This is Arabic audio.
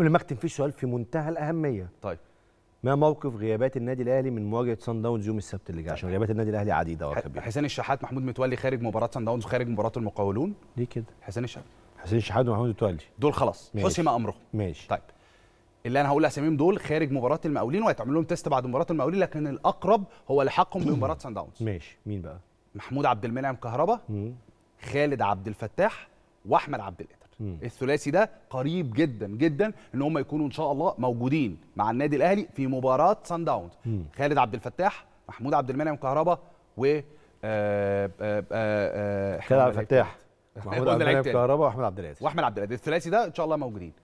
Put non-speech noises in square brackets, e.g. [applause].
قبل ما اختم في سؤال في منتهى الاهميه طيب ما موقف غيابات النادي الاهلي من مواجهه سان داونز يوم السبت اللي جاي عشان طيب. غيابات النادي الاهلي عديده وكبيره حسين الشحات محمود متولي خارج مباراه سان داونز خارج مباراه المقاولون ليه كده حسين الشحات حسين الشحات ومحمود متولي دول خلاص حسم امره ماشي طيب اللي انا هقول اساميهم دول خارج مباراه المقاولين وهيتعمل لهم تيست بعد مباراه المقاولين لكن الاقرب هو لحقهم بمباراه سان داونز [clears throat] ماشي مين بقى محمود عبد المنعم كهربا خالد عبد الفتاح واحمد عبد الإله الثلاثي ده قريب جدا جدا ان هم يكونوا ان شاء الله موجودين مع النادي الاهلي في مباراه سان داونز خالد عبد الفتاح محمود عبد المنعم كهربا و آه، آه، آه، خالد عبد الفتاح محمود عبد المنعم كهربا واحمد عبد العزيز واحمد عبد العزيز الثلاثي ده ان شاء الله موجودين